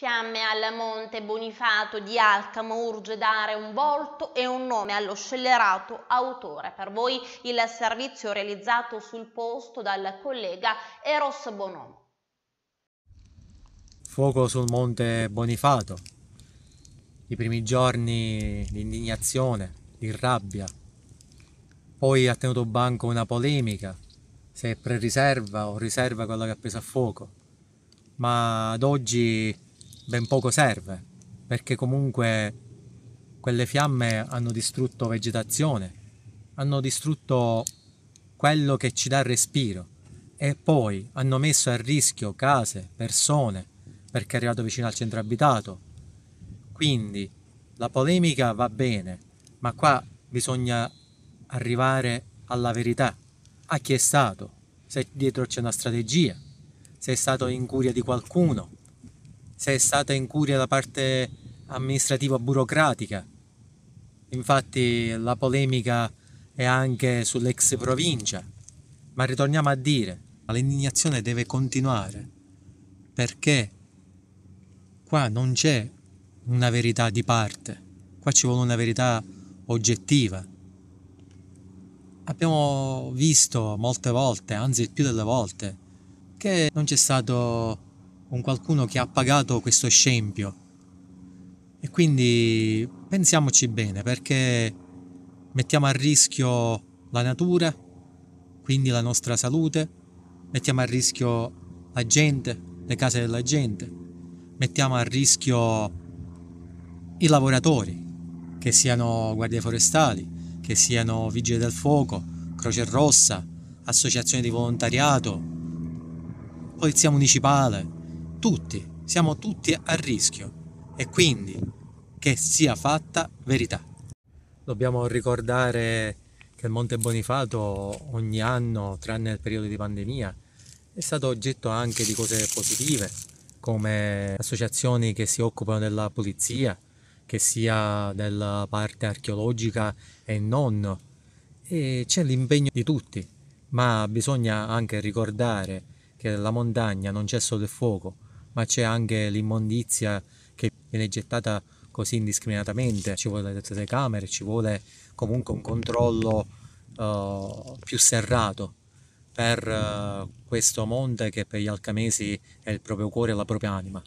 Fiamme al monte Bonifato di Alcamo urge dare un volto e un nome allo scellerato autore. Per voi il servizio realizzato sul posto dal collega Eros Bonomo. Fuoco sul monte Bonifato. I primi giorni di indignazione, di rabbia. Poi ha tenuto banco una polemica, se è pre-riserva o riserva quella che ha preso a fuoco. Ma ad oggi ben poco serve, perché comunque quelle fiamme hanno distrutto vegetazione, hanno distrutto quello che ci dà respiro e poi hanno messo a rischio case, persone, perché è arrivato vicino al centro abitato. Quindi la polemica va bene, ma qua bisogna arrivare alla verità, a chi è stato, se dietro c'è una strategia, se è stato in curia di qualcuno, se è stata incuria da parte amministrativa burocratica. Infatti la polemica è anche sull'ex provincia, ma ritorniamo a dire, l'indignazione deve continuare, perché qua non c'è una verità di parte, qua ci vuole una verità oggettiva. Abbiamo visto molte volte, anzi più delle volte, che non c'è stato un qualcuno che ha pagato questo scempio. E quindi pensiamoci bene perché mettiamo a rischio la natura, quindi la nostra salute, mettiamo a rischio la gente, le case della gente, mettiamo a rischio i lavoratori, che siano guardie forestali, che siano vigili del fuoco, Croce Rossa, associazioni di volontariato, polizia municipale, tutti, siamo tutti a rischio e quindi che sia fatta verità. Dobbiamo ricordare che il Monte Bonifato ogni anno, tranne il periodo di pandemia, è stato oggetto anche di cose positive, come associazioni che si occupano della pulizia, che sia della parte archeologica e non. E c'è l'impegno di tutti, ma bisogna anche ricordare che la montagna non c'è solo il fuoco, ma c'è anche l'immondizia che viene gettata così indiscriminatamente, ci vuole le telecamere, ci vuole comunque un controllo uh, più serrato per uh, questo monte che per gli alcamesi è il proprio cuore e la propria anima.